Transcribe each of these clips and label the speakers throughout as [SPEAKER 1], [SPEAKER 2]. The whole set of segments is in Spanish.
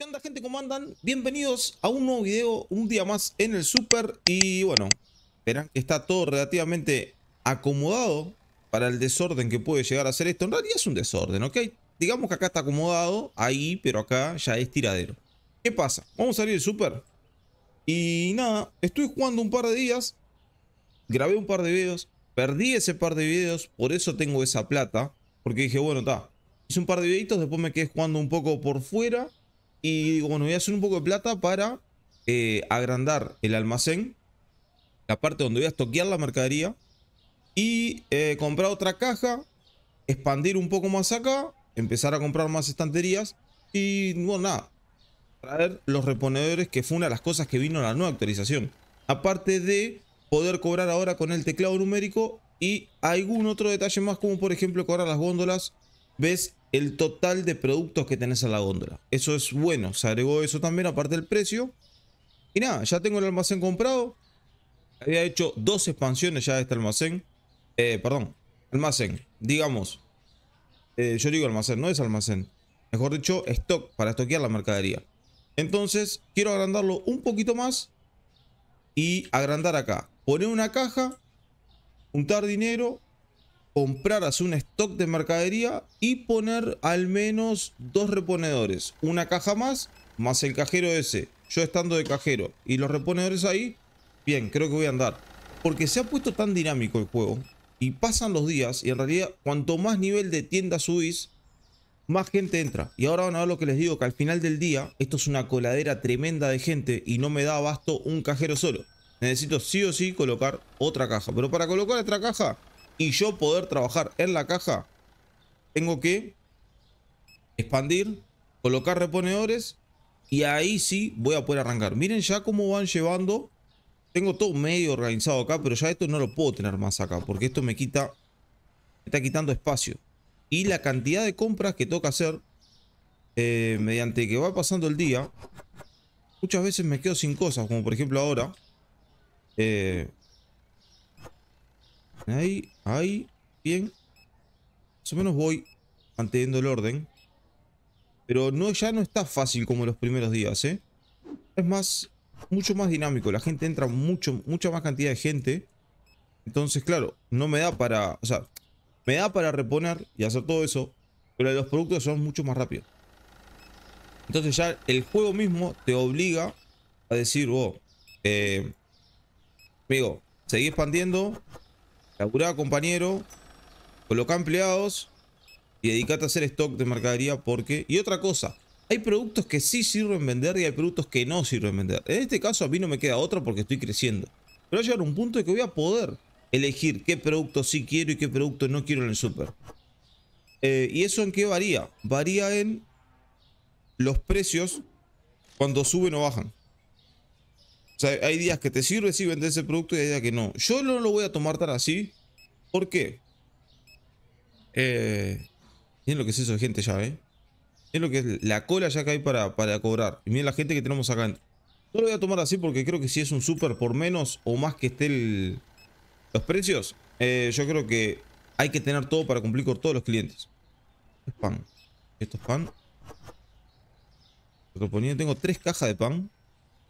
[SPEAKER 1] ¿Qué onda gente? ¿Cómo andan? Bienvenidos a un nuevo video, un día más en el Super y bueno, verán que está todo relativamente acomodado para el desorden que puede llegar a ser esto. En realidad es un desorden, ¿ok? Digamos que acá está acomodado, ahí, pero acá ya es tiradero. ¿Qué pasa? Vamos a salir del Super y nada, estoy jugando un par de días, grabé un par de videos, perdí ese par de videos, por eso tengo esa plata, porque dije, bueno, está, hice un par de videitos, después me quedé jugando un poco por fuera y bueno, voy a hacer un poco de plata para eh, agrandar el almacén, la parte donde voy a estoquear la mercadería, y eh, comprar otra caja, expandir un poco más acá, empezar a comprar más estanterías, y bueno, nada, traer los reponedores, que fue una de las cosas que vino en la nueva actualización. Aparte de poder cobrar ahora con el teclado numérico y algún otro detalle más, como por ejemplo cobrar las góndolas, ves el total de productos que tenés a la góndola. Eso es bueno, se agregó eso también aparte del precio. Y nada, ya tengo el almacén comprado. Había hecho dos expansiones ya de este almacén. Eh, perdón, almacén, digamos. Eh, yo digo almacén, no es almacén. Mejor dicho, stock, para estoquear la mercadería. Entonces, quiero agrandarlo un poquito más y agrandar acá. Poner una caja, Juntar dinero compraras un stock de mercadería y poner al menos dos reponedores, una caja más, más el cajero ese, yo estando de cajero y los reponedores ahí, bien, creo que voy a andar. Porque se ha puesto tan dinámico el juego y pasan los días y en realidad cuanto más nivel de tienda subís, más gente entra. Y ahora van a ver lo que les digo, que al final del día, esto es una coladera tremenda de gente y no me da abasto un cajero solo. Necesito sí o sí colocar otra caja. Pero para colocar otra caja, y yo poder trabajar en la caja, tengo que expandir, colocar reponedores y ahí sí voy a poder arrancar. Miren ya cómo van llevando. Tengo todo medio organizado acá, pero ya esto no lo puedo tener más acá porque esto me quita, me está quitando espacio. Y la cantidad de compras que toca hacer eh, mediante que va pasando el día, muchas veces me quedo sin cosas, como por ejemplo ahora. Eh, Ahí, ahí, bien. Más o menos voy manteniendo el orden. Pero no, ya no está fácil como los primeros días, ¿eh? Es más, mucho más dinámico. La gente entra mucho, mucha más cantidad de gente. Entonces, claro, no me da para... O sea, me da para reponer y hacer todo eso. Pero los productos son mucho más rápidos. Entonces ya el juego mismo te obliga a decir, oh, eh, amigo, seguí expandiendo, Laburá, compañero. Coloca empleados. Y dedícate a hacer stock de mercadería porque... Y otra cosa. Hay productos que sí sirven vender y hay productos que no sirven vender. En este caso a mí no me queda otra porque estoy creciendo. Pero va a llegar un punto de que voy a poder elegir qué producto sí quiero y qué producto no quiero en el super. Eh, ¿Y eso en qué varía? Varía en los precios cuando suben o bajan sea, hay días que te sirve si vendes ese producto y hay días que no. Yo no lo voy a tomar tan así. ¿Por qué? Eh, miren lo que es eso, gente, ya, ¿eh? Miren lo que es la cola ya que hay para, cobrar. Y miren la gente que tenemos acá adentro. No lo voy a tomar así porque creo que si es un super por menos o más que esté los precios, eh, yo creo que hay que tener todo para cumplir con todos los clientes. Es pan. Esto es pan. Lo que tengo tres cajas de pan.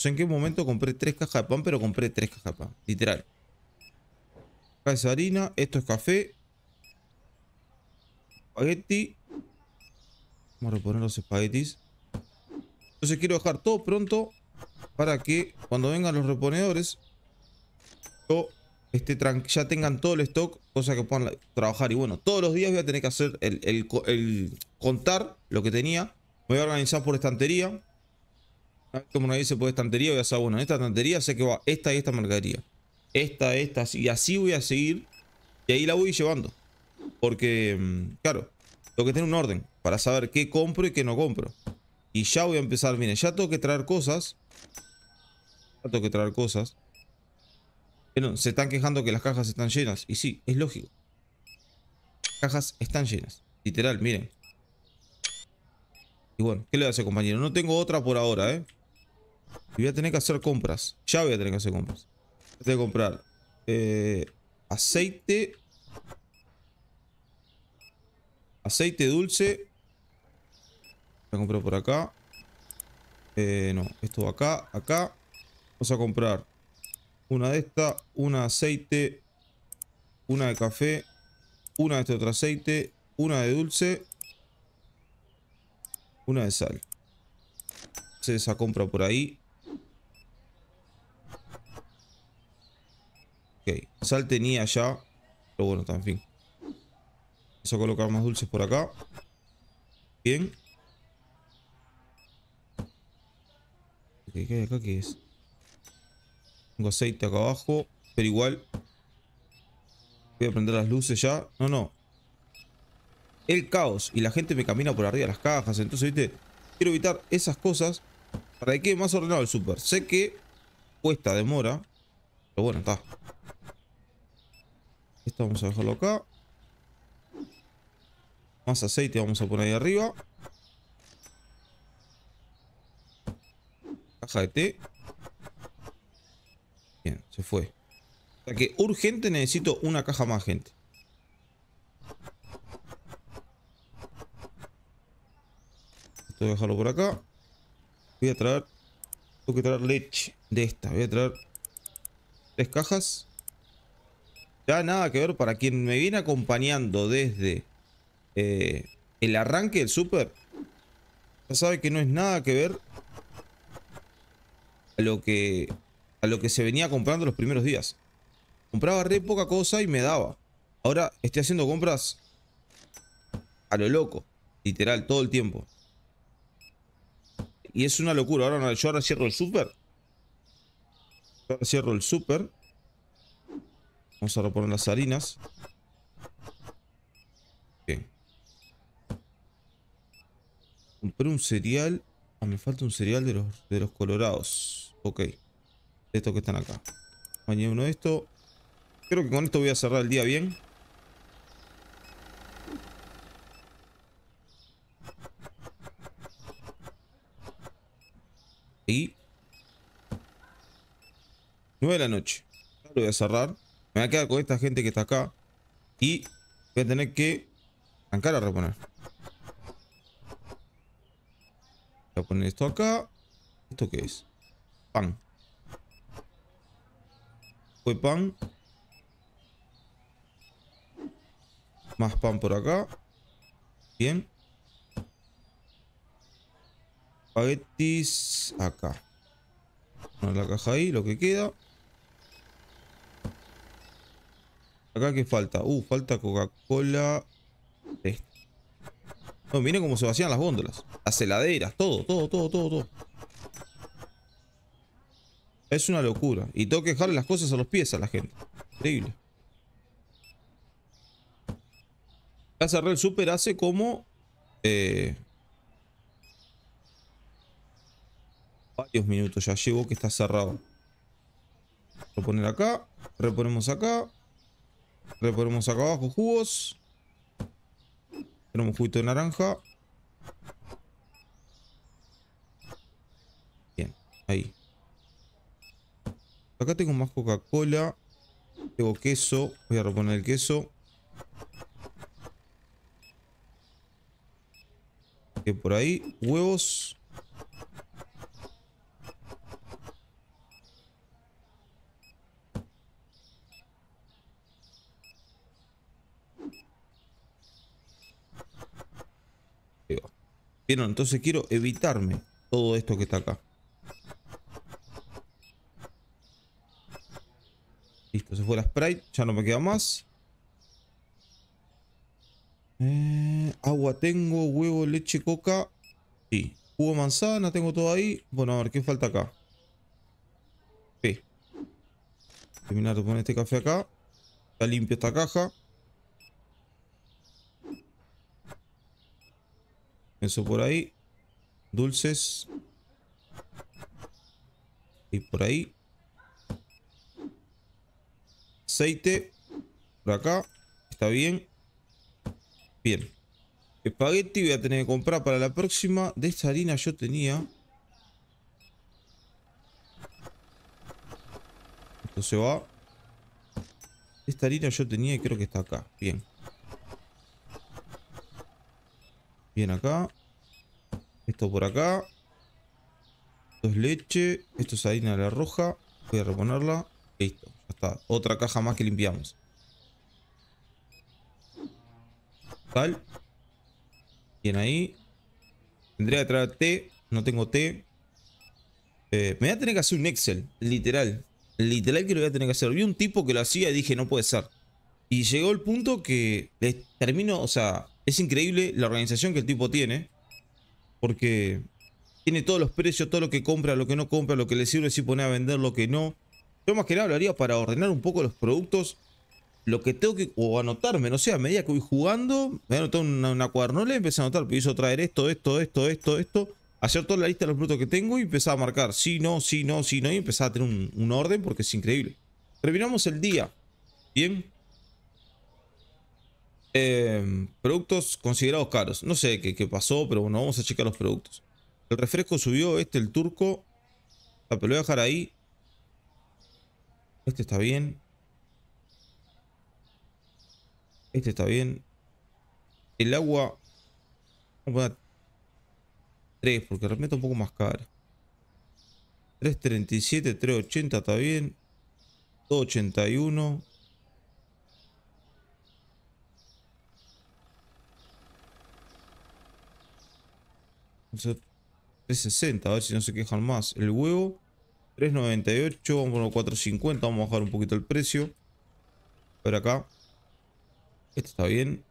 [SPEAKER 1] No sé en qué momento compré tres cajas de pan, pero compré tres cajas de pan. Literal. Acá es harina, esto es café. Espagueti. Vamos a reponer los espaguetis. Entonces quiero dejar todo pronto para que cuando vengan los reponedores yo esté ya tengan todo el stock, cosa que puedan trabajar. Y bueno, todos los días voy a tener que hacer el, el contar lo que tenía. Me voy a organizar por estantería. Ah, como nadie se puede estantería, voy a hacer, ah, bueno, en esta estantería sé que va esta y esta mercadería. Esta, esta, y así voy a seguir. Y ahí la voy llevando. Porque, mm, claro, tengo que tener un orden para saber qué compro y qué no compro. Y ya voy a empezar, miren, ya tengo que traer cosas. Ya tengo que traer cosas. Bueno, se están quejando que las cajas están llenas. Y sí, es lógico. cajas están llenas. Literal, miren. Y bueno, ¿qué le voy a hacer, compañero? No tengo otra por ahora, ¿eh? Y voy a tener que hacer compras. Ya voy a tener que hacer compras. Voy a tener que comprar eh, aceite. Aceite dulce. Voy a comprar por acá. Eh, no, esto va acá, acá. Vamos a comprar una de esta, una de aceite, una de café, una de este otro aceite, una de dulce, una de sal. Hacer esa compra por ahí. Sal tenía ya. Pero bueno, en fin. Vamos a colocar más dulces por acá. Bien. ¿Qué hay acá? ¿Qué es? Tengo aceite acá abajo. Pero igual. Voy a prender las luces ya. No, no. El caos. Y la gente me camina por arriba de las cajas. Entonces, viste. Quiero evitar esas cosas. Para que quede más ordenado el super. Sé que cuesta demora. Pero bueno, está. Esto vamos a dejarlo acá. Más aceite vamos a poner ahí arriba. Caja de té. Bien, se fue. O sea que urgente necesito una caja más, gente. Esto voy a dejarlo por acá. Voy a traer... Tengo que traer leche de esta. Voy a traer tres cajas nada que ver para quien me viene acompañando desde eh, el arranque del super. Ya sabe que no es nada que ver a lo que, a lo que se venía comprando los primeros días. Compraba re poca cosa y me daba. Ahora estoy haciendo compras a lo loco. Literal, todo el tiempo. Y es una locura. Ahora yo ahora cierro el super. Ahora cierro el super. Vamos a reponer las harinas. Bien. Compré un cereal. Ah, me falta un cereal de los, de los colorados. Ok. De estos que están acá. Bañé uno de estos. Creo que con esto voy a cerrar el día bien. Y 9 de la noche. Lo voy a cerrar. Me voy a quedar con esta gente que está acá. Y voy a tener que arrancar a reponer. Voy a poner esto acá. ¿Esto qué es? Pan. Fue pan. Más pan por acá. Bien. Paguetis acá. Poner la caja ahí, lo que queda. Acá que falta. Uh, falta Coca-Cola. Este. No, miren cómo se vacían las góndolas. Las heladeras, todo, todo, todo, todo, todo. Es una locura. Y tengo que dejarle las cosas a los pies a la gente. Increíble. Ya cerré el super hace como... Eh, varios minutos ya llevo que está cerrado. Lo poner acá. Reponemos acá. Reponemos acá abajo jugos. Tenemos juguito de naranja. Bien, ahí. Acá tengo más Coca-Cola. Tengo queso. Voy a reponer el queso. Que por ahí. Huevos. Entonces quiero evitarme todo esto que está acá. Listo, se fue la Sprite. Ya no me queda más. Eh, agua tengo, huevo, leche, coca. Sí. Jugo manzana, tengo todo ahí. Bueno, a ver, ¿qué falta acá? Sí. Terminar con este café acá. Está limpio esta caja. Eso por ahí. Dulces. Y por ahí. Aceite. Por acá. Está bien. Bien. Espagueti voy a tener que comprar para la próxima. De esta harina yo tenía. Esto se va. Esta harina yo tenía y creo que está acá. Bien. Bien acá. Esto por acá. Esto es leche. Esto es harina de la roja. Voy a reponerla. Listo. Ya está. Otra caja más que limpiamos. Tal. Bien ahí. Tendría que traer té. No tengo té. Eh, me voy a tener que hacer un Excel. Literal. Literal que lo voy a tener que hacer. Vi un tipo que lo hacía y dije, no puede ser. Y llegó el punto que termino, o sea, es increíble la organización que el tipo tiene. Porque tiene todos los precios, todo lo que compra, lo que no compra, lo que le sirve, si pone a vender, lo que no. Yo más que nada hablaría para ordenar un poco los productos. Lo que tengo que. O anotarme, no sé, a medida que voy jugando, me voy a anotar una, cuadernola y empecé a anotar. hizo traer esto, esto, esto, esto, esto. Hacer toda la lista de los productos que tengo y empezar a marcar sí, no, sí, no, sí, no. Y empezar a tener un, un orden porque es increíble. Terminamos el día. Bien. Em, productos considerados caros. No sé qué, pasó, pero bueno, vamos a checar los productos. El refresco subió, este el turco. Ah, pero lo voy a dejar ahí. Este está bien. Este está bien. El agua. Vamos a poner 3, porque realmente un poco más caro. 3.37, 3.80 está bien. 2.81. 360, a ver si no se quejan más. El huevo, 398, vamos los 450, vamos a bajar un poquito el precio. Por acá. Este está bien.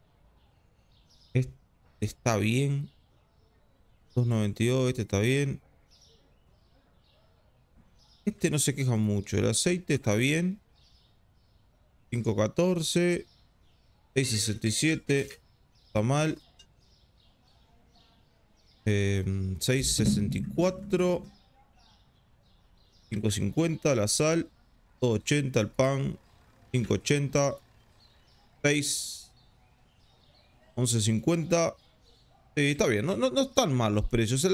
[SPEAKER 1] Este está bien. 292, este está bien. Este no se queja mucho. El aceite está bien. 514. 667. Está mal. 664. Em, 550 la sal. 280 el pan. 580. 6. 1150. está bien. No, no, están mal los precios.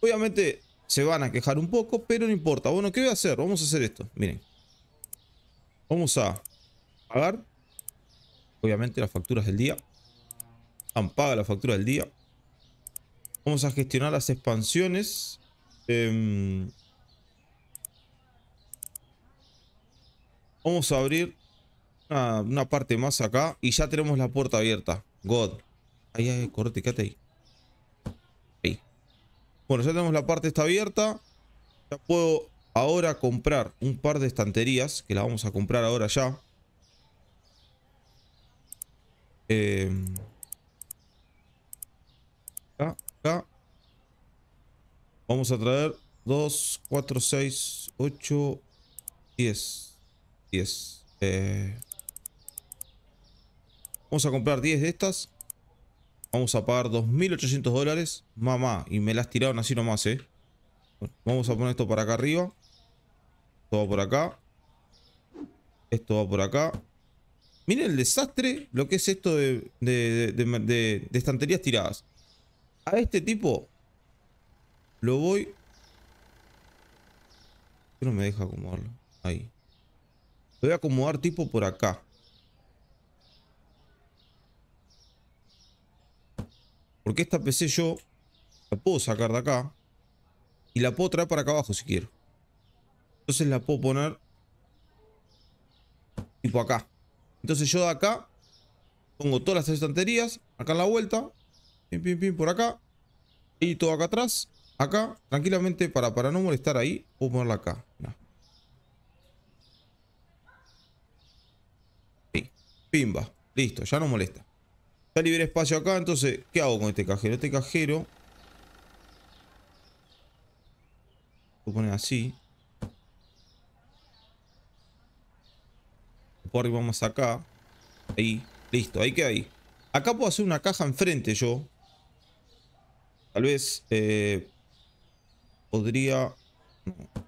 [SPEAKER 1] Obviamente se van a quejar un poco, pero no importa. Bueno, ¿qué voy a hacer? Vamos a hacer esto. Miren. Vamos a pagar. Obviamente las facturas del día. Han paga la factura del día. Vamos a gestionar las expansiones. Em, vamos a abrir una, parte más acá. Y ya tenemos la puerta abierta. God. Ahí, ahí, corte, quédate ahí. ahí. Bueno, ya tenemos la parte está abierta. Ya puedo ahora comprar un par de estanterías. Que la vamos a comprar ahora ya. Eh, Vamos a traer 2, 4, 6, 8, 10. 10. vamos a comprar 10 de estas. Vamos a pagar 2.800 dólares. Mamá, y me las tiraron así nomás, eh. vamos a poner esto para acá arriba. Esto va por acá. Esto va por acá. Miren el desastre, lo que es esto de estanterías tiradas. A este tipo lo voy... No me deja acomodarlo. Ahí. Lo voy a acomodar tipo por acá. Porque esta PC yo la puedo sacar de acá. Y la puedo traer para acá abajo si quiero. Entonces la puedo poner tipo acá. Entonces yo de acá pongo todas las estanterías acá en la vuelta por acá. Y todo acá atrás. Acá, tranquilamente, para, para no molestar ahí, puedo ponerla acá. Pimba. Listo, ya no molesta. Ya liberé espacio acá, entonces, ¿qué hago con este cajero? Este cajero... Lo poner así. Por vamos acá. Ahí. Listo, ahí que ahí. Acá puedo hacer una caja enfrente yo. Tal vez eh, podría...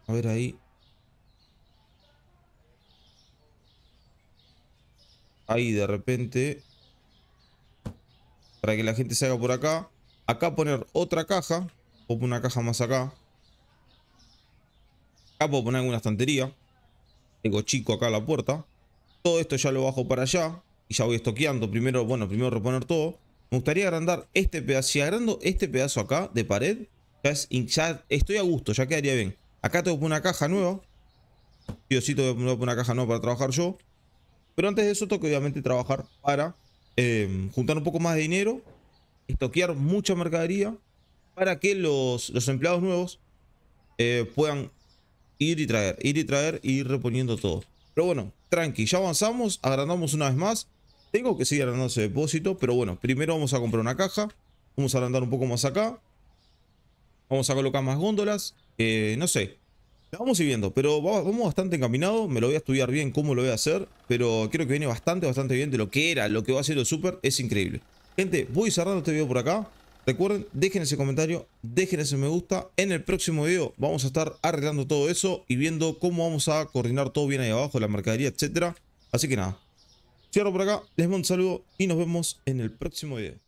[SPEAKER 1] A ver ahí. Ahí de repente. Para que la gente se haga por acá. Acá poner otra caja. o una caja más acá. Acá puedo poner una estantería. Tengo chico acá la puerta. Todo esto ya lo bajo para allá. Y ya voy estoqueando. Primero, bueno, primero reponer todo. Me gustaría agrandar este pedazo. Si agrando este pedazo acá de pared, ya, es, estoy a gusto, ya quedaría bien. Acá tengo una caja nueva. yo sí tengo una caja nueva para trabajar yo. Pero antes de eso tengo que obviamente trabajar para em, juntar un poco más de dinero. Estoquear mucha mercadería. Para que los, los empleados nuevos eh, puedan ir y traer, ir y traer y ir reponiendo todo. Pero bueno, tranqui, ya avanzamos, agrandamos una vez más. Tengo que seguir agrandando ese depósito, pero bueno, primero vamos a comprar una caja. Vamos a agrandar un poco más acá. Vamos a colocar más góndolas. Eh, no sé. Vamos a ir viendo, pero vamos bastante encaminado. Me lo voy a estudiar bien cómo lo voy a hacer. Pero creo que viene bastante, bastante bien de lo que era, lo que va a ser lo super. Es increíble. Gente, voy cerrando este video por acá. Recuerden, dejen ese comentario, dejen ese me gusta. En el próximo video vamos a estar arreglando todo eso y viendo cómo vamos a coordinar todo bien ahí abajo, la mercadería, etcétera. Así que nada, Cierro por acá, les mando un saludo y nos vemos en el próximo video.